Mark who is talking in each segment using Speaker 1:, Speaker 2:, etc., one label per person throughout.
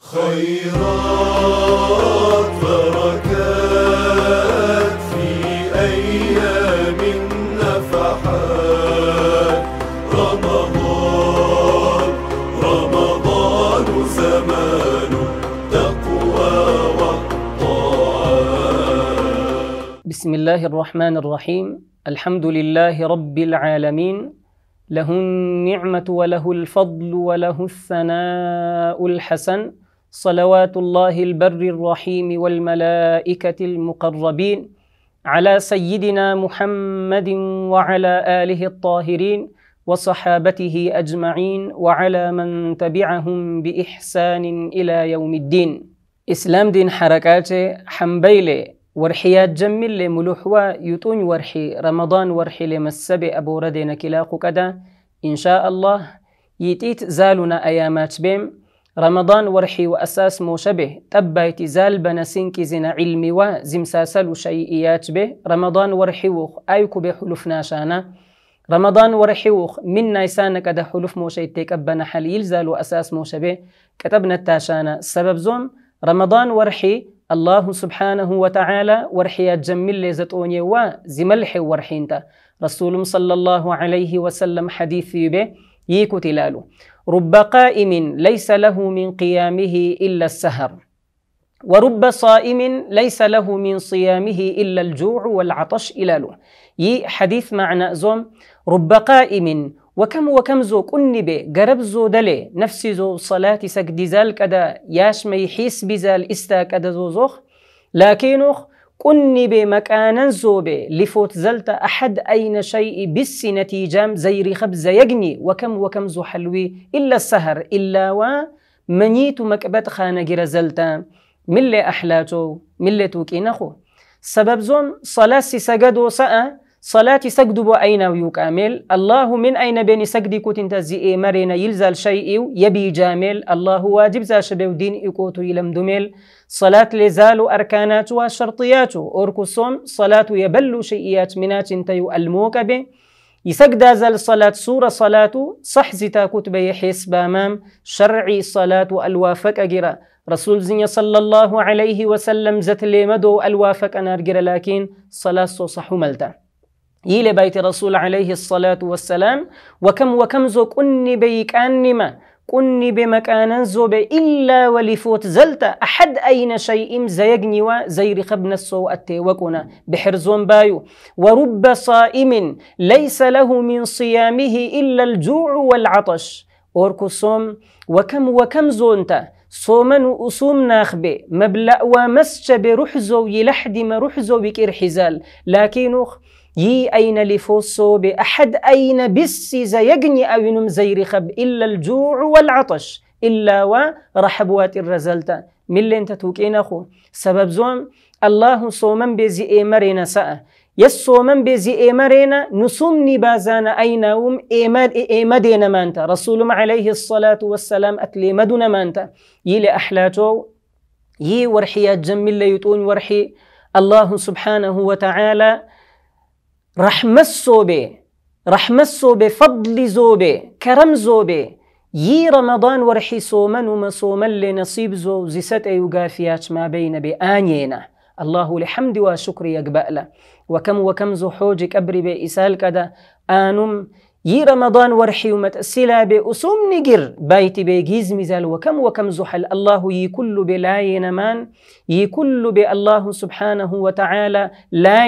Speaker 1: خيرات بركات في أيام النفحات رمضان رمضان زمان تقوى والطاعات بسم الله الرحمن الرحيم الحمد لله رب العالمين له النعمة وله الفضل وله الثناء الحسن صلوات الله البر الرحيم والملائكة المقربين على سيدنا محمد وعلى آله الطاهرين وصحابته أجمعين وعلى من تبعهم بإحسان إلى يوم الدين إسلام دين حركات حنبيلة ورحيات جميل لملوحوا يتون ورحي رمضان ورحي لمسبي أبو ردين كلاقو كدا إن شاء الله يتيت زالنا أيامات بهم رمضان ورحي وأساس موشبه تبا يتزال بنسينك زنا علمي وزمساسل شيئيات به رمضان ورحي وخ أيكو بحلف ناشانا رمضان ورحي وخ من نيسان كده حلف موشيتك أبنا حليل زال وأساس موشبه كتبنا التاشانا السبب زوم رمضان ورحي الله سبحانه وتعالى ورحي جمل لزتوني زتوني وزملح ورحينتا رسول صلى الله عليه وسلم حديثي به يكو تلالو رب قائم ليس له من قيامه إلا السهر ورب صائم ليس له من صيامه إلا الجوع والعطش إلى له ي حديث معنى زوم رب قائم وكم وكم زو كني بي قرب زو دلي نفسي زو صلاتي سك ديزال كدا ياش ما يحيس بزال استا كدا زو زوخ لكنه قنب مكانا زوبي لفوت زلت أحد أين شيء بس جام زير خبز يجني وكم وكم زو حلوي إلا السهر إلا و منيت مكبت خانة جرا زلت من لي أحلاتو من توكي نخو سبب زوم صلاة سجدو سأ صلاة سجد أين ويكامل الله من أين بين سجد كوتين تزي مرينا يلزل شيء يبي جامل الله واجب زاشبه ودين إكوتو يلم دميل الصلاة لزال أركانات وشرطيات أركسون صلاة يبل شيئيات منات تيو الموكب يسجد زل صلاة سورة صلاة صح تاكوت كتبي حسب أمام شرعي صلاة الوافق أجرا رسول زنيا صلى الله عليه وسلم زت لي مدو الوافق أنا أرجرا لكن صلاة صح ملتا يلي بيت رسول عليه الصلاة والسلام وكم وكم زوك أني بيك أنما كني بمكان زوبي إلا ولفوت زلت أحد أين شيء زيجني وزير خبن السوء التوكنا بحرزون بايو ورب صائم ليس له من صيامه إلا الجوع والعطش أوركسوم وكم وكم زونتا صومن أصوم ناخبه مبلأ بروح زوي لحد ما رحزو بكير حزال لكنه يي أين لفوسو بأحد أين بسي زيقني أوينم زيرخب إلا الجوع والعطش إلا ورحبوات الرزلتا من اللي انت توكين أخو سبب زوم الله صومن بزي إيمرنا سأ يصومن بزي إيمرنا نصومني بازان أينهم إيمر إيمدنا مانتا رسول ما عليه الصلاة والسلام مدن مانتا يلي أحلاتو يي ورحيات جميلة يتون ورحي الله سبحانه وتعالى رحمه صوبه رحمه صوبه فضل زوبه كرم زوبه يي رمضان ورحي صومن وما صومن لنصيب زو زيست أيو ما بين بآنينا الله لحمد وشكر يقبألا وكم وكم زو حوجك كبري بإسال كدا آنم يي رمضان ورحي ومتأسلا بأسوم نقر بي بيجيز مزال وكم وكم زحل الله يي كل بلا ينمان يي كل بالله سبحانه وتعالى لا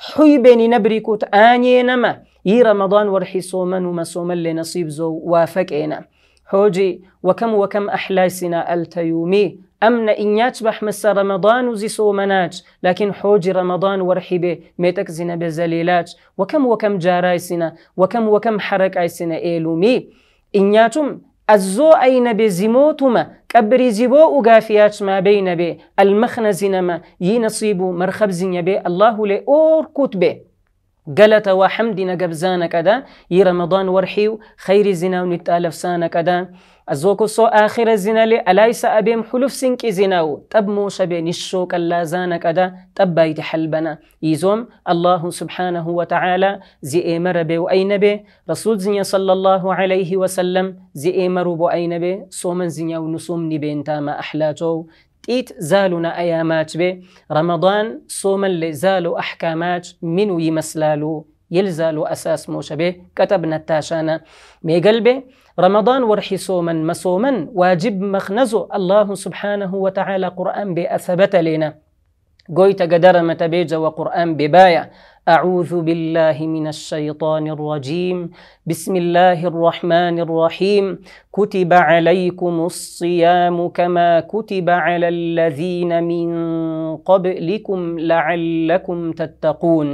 Speaker 1: حي حيبني نبريكوت نما يي رمضان ورحي صوما وما صوما لنصيب زو وافكينا حوجي وكم وكم أحلاسنا التيومي أمنا إنيات مس رمضان وزي صومنات لكن حوجي رمضان ورحبه ميتك زنا بزليلات وكم وكم جارايسنا وكم وكم حركايسنا إيلومي إنياتم الزو أين بزيموتما كبري زيبو أغافيات ما بين بي المخنزين المخنزنما ينصيب مرخبزن بي الله لأور كتبه قلت وحمدنا قبزانك دا يرمضان ورحيو خير زنا ونتالف سانك دا سو آخر الزنا لي أليس أبيم حلف سنك زناو تب موسى بين الشوك اللازان كدا تب بيت حلبنا يزوم الله سبحانه وتعالى زي إيمر بي وأين بي رسول زنيا صلى الله عليه وسلم زي إمر بو أينبي صوما زنيا ونصوم نبين تاما أحلاتو إيت زالنا أيامات بي رمضان صوما لزالو أحكامات منو يمسلالو يلزال أساس موشبه كتب نتاشانا مي قلبي رمضان ورحي صوما مصوما واجب مخنزو الله سبحانه وتعالى قرآن بأثبت لنا قويت قدر متبيج وقرآن ببايا أعوذ بالله من الشيطان الرجيم بسم الله الرحمن الرحيم كتب عليكم الصيام كما كتب على الذين من قبلكم لعلكم تتقون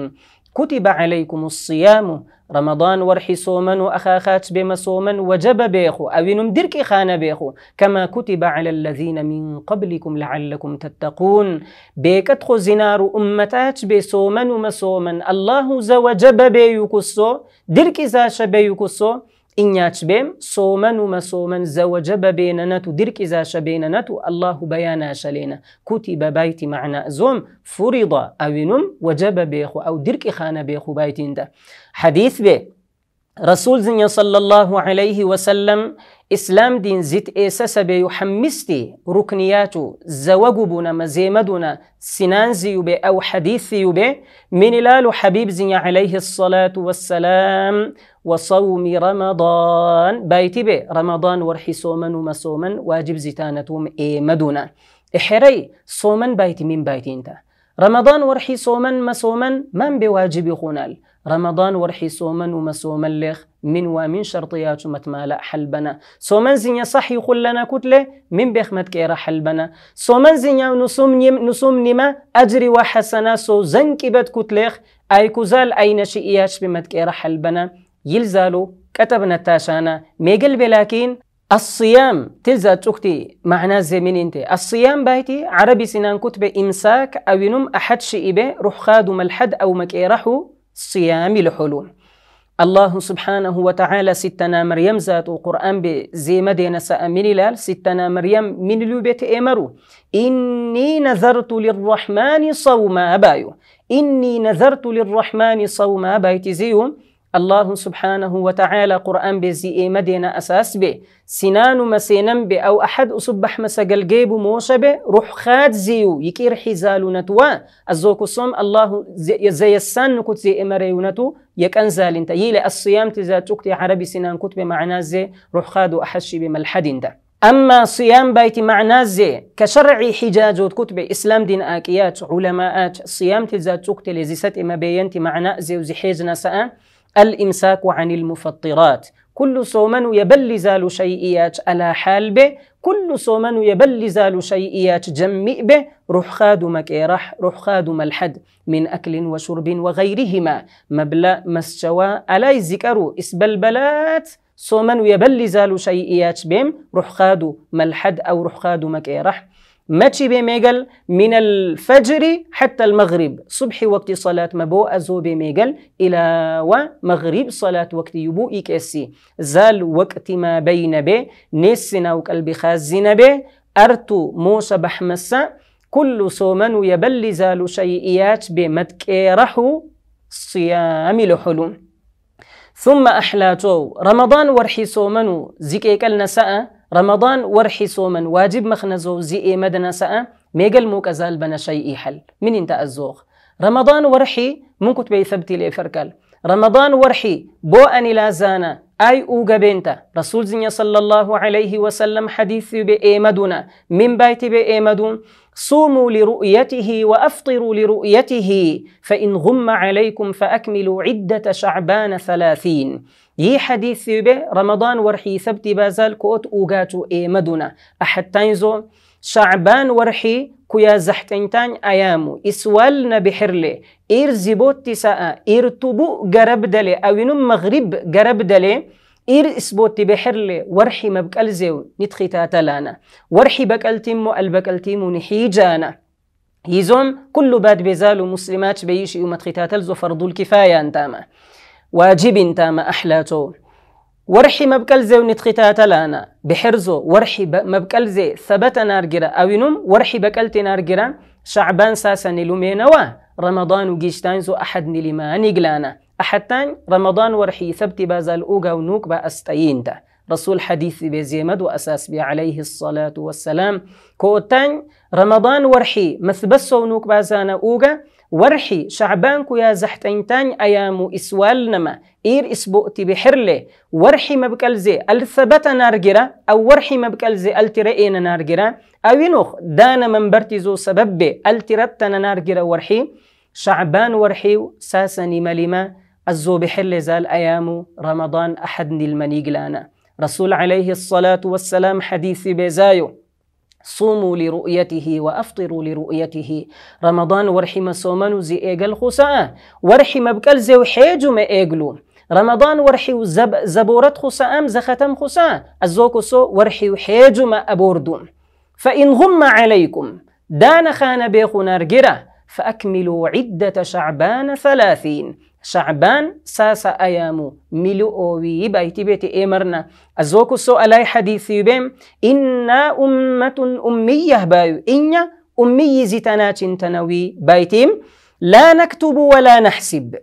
Speaker 1: كتب عليكم الصيام رمضان ورحي صومن وأخاخات بما صومن وجب بيخو أو نمدرك خان بيخو كما كتب على الذين من قبلكم لعلكم تتقون بيكت زنار أمتات بصوما ومصوما الله زوجب بيكسو درك زاش بيكسو إن يتبين سۆمەن و مەسۆمەن زەوەجە بەبێنەنە تدرك إذا شبيننا الله بيانا شلينا كتب بيت کوتی بەبایتی معنا زۆم فوریدا ئەوینم وەجە بە بێخ و ئەو درکی خانە بێخ و بایتیندا رسول زنيا صلى الله عليه وسلم إسلام دين زيت إيساس يحمستي ركنياتو زوجبنا مزيمدنا سنانزي بي أو حديثي بي من لالو حبيب زنيا عليه الصلاة والسلام وصوم رمضان بيتي بي رمضان ورحي صوما وما صومن واجب زيتانتهم اي مدونا احري صومن بيتي من بيتي انت رمضان ورحي صوما ما صومن من بواجب خونال رمضان ورحي صوما وما صومن لخ من ومن شرطيات متمالا حلبنا صومن زين صحي خلنا كتلة من بخمت كيرا حلبنا صومن زين نصوم نيم نصوم نيم أجري وحسنا سو زنكبت كتلة أي كزال أي إياش بمت كيرا حلبنا يلزالو كتب نتاشانا ميقل بلاكين الصيام تلزا تختي معنا زمن انت الصيام بايتي عربي سنان كتب امساك او نم احد شئبه روح خادو ملحد او مكيرحو صيام الحلول الله سبحانه وتعالى ستنا مريم ذات قرآن بزيما دينا سأمني لال ستنا مريم من لوبيت إمرو إني نذرت للرحمن صوما بايو إني نذرت للرحمن صوما زيوم الله سبحانه وتعالى قرآن بزي إيه مدينة أساس به سنان مسينم به أو أحد أصبح مسجل جيب موشة به روح خاد زيو يكير حزال نتوا الزوك الصوم الله زي, زي السن نكت زي يك أنزال انت يلي الصيام تزا تكتي عربي سنان كتب معناه زي روح خاد وأحشي بملحد انت أما صيام بيت معنا زي كشرعي حجاج وكتب إسلام دين آكيات علماءات صيام تزا تكتي ستي إما بينتي معنا زي وزي حيزنا سأ الإمساك عن المفطرات كل صومن يبل زال شيئيات ألا حال به كل صومن يبل زال شيئيات جمع به روح خادم مكيرح روح خادم ملحد من أكل وشرب وغيرهما مبلا مسجوى ألا يذكروا إسبلبلات صومن يبل زال شيئيات بهم روح خادم ملحد أو روح خادم مكيرح ماشي بێ من الفجر حتى المغرب صبح وقت صلاة مە بۆ ئەزۆ إلى ومغرب صلاة وقت سەلات وەکتی زال وقت ما بين بێ نێسی أو کەلبی خازینە بێ ئەرت موسى مۆسە كل صومن يبل زال شيئيات بمتكيرح صيام لحلوم ثم أحلاتو رمضان ورحي صومن زكيك النساء رمضان ورحي صوما واجب مخنزو زي مدنا سأ ميقل مو كزال بنا شيء حل من انت الزوغ رمضان ورحي ممكن تبي ثبتي لي رمضان ورحي بو أني لا زانا أي أوغا بنت رسول زنيا صلى الله عليه وسلم حديث بإيمدنا من بيت بإيمدون صوموا لرؤيته وافطروا لرؤيته فان غم عليكم فاكملوا عده شعبان ثلاثين يي حديث به رمضان ورحي ثبت بازال كوت اوغاتو ايمدنا احتاينزو شعبان ورحي كويا زحتنتان ايامو اسوالنا بحرلي اير زيبوت تساء اير تبو غربدله او مغرب غربدلي إير إسبوتي بحرلي ورحي مبقل زيو نتخيتا تلانا ورحي بقل تيمو البقل تيمو نحيجانا هيزوم كل باد بيزالو مسلمات بيشي يومتخي تلزو فرضو الكفاية انتاما واجب انتاما أحلاتو ورحي مبكالزي زيو تلانا بحرزو ورحي مبكالزي زي ثبت نارجرا أوينوم ورحي بكالتي نارجرا شعبان ساسا نلومينوا رمضان وجيشتانزو أحد نلما نقلانا أحتان رمضان ورحي ثبت بازال أوغا ونوك باستيين ده رسول حديث بزيمد وأساس بي عليه الصلاة والسلام كوتان رمضان ورحي مثبس ونوك بازانا أوغا ورحي شعبان كويا زحتين تان أيامو إسوالنما إير إسبوتي بحرلي ورحي مبكالزي الثبت نارجرا أو ورحي مبكالزي الترئينا نارجرا أو ينوخ دانا من برتزو سبب الترتنا نارجرا ورحي شعبان ورحي ساسني مليما الزو بحل زال أيام رمضان أحد ئەحد نیل رسول عليه الصلاة والسلام حديث بزايو صوموا لرؤيته وأفطروا لرؤيته رمضان ورحم سومن زي إيجل خساء ورحم بكل زي ما إيجلو رمضان ورحي زب زبورت خسام زختم خسا الزوكو سو ورحي ما أبوردو فإن غم عليكم دان خان بيخ نارجرة فأكملوا عدة شعبان ثلاثين شعبان ساسا أيامو ملو أوي بايتي بيتي إمرنا أزوكو سو ألاي حديثي بيم إنا أمة أمية بايو إنا أمي زيتنا تنوي بايتيم لا نكتب ولا نحسب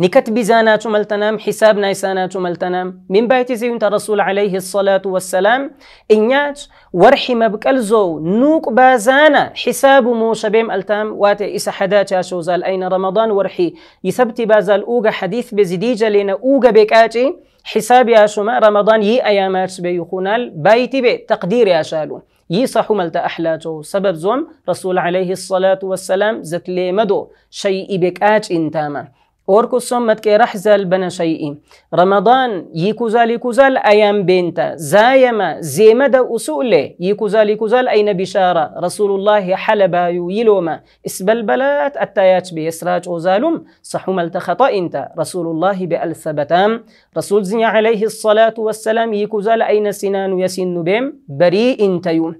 Speaker 1: نكت بزانات ملتنام حساب نيسانات ملتنام من بيت زيون رسول عليه الصلاة والسلام إنيات ورحي بكالزو نوك بازانا حساب موشبيم ألتام واتي إسا حدات شوزال أين رمضان ورحي يثبت بازال أوغا حديث بزديجة لنا أوغا بكاتي حساب يا شما رمضان يي أيامات بيخونال بايتي بي تقدير يا شالو يصح ملت أحلاتو سبب زوم رسول عليه الصلاة والسلام زتلي مدو شيء بكات إنتاما وركسون متك رحزل بنا شيء رمضان يكوزال يكوزال أيام بنتا زايما زيمدا أسؤلة يكوزال يكوزال أين بشارة رسول الله حلبا يلوما اسبلبلات التايات بيسراج أزالم صحوم التخطا انت رسول الله بألثبتام رسول زي عليه الصلاة والسلام يكوزال أين سنان يسن بهم بريء انت يوم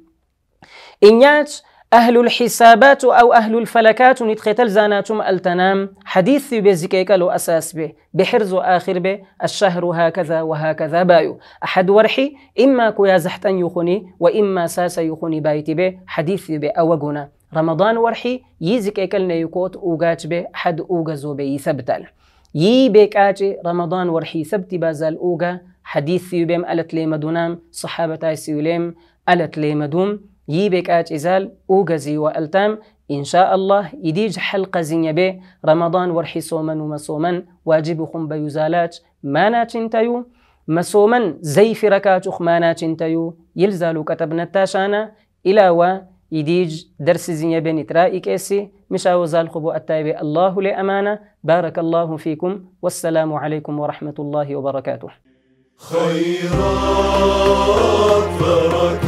Speaker 1: إنيات أهل الحسابات أو أهل الفلكات نتختل زاناتم التنام حديث بزكيك لو أساس به بحرز آخر به الشهر هكذا وهكذا بايو أحد ورحي إما كويا زحتا يخني وإما ساس يخني بايت به حديث به أوغنا رمضان ورحي يزكيك لنيكوت أوغات به حد أوغزو به يثبتل يي بيكاتي رمضان ورحي ثبت بازال أوغا حديث يبيم ألت لي مدونام صحابة سيوليم ألت لي مدوم يبك إزال أوغزي وألتام إن شاء الله يديج حلقة بي رمضان ورحي صومن ومصومن واجب خم بيزالات ما ناتنتيو مسومن زي فركات ما تنتيو يلزالو كتبنا التاشانا إلى و يديج درس بي نترائي كيسي مشا وزال خبو التايبي الله لأمانة بارك الله فيكم والسلام عليكم ورحمة الله وبركاته خيرات بركات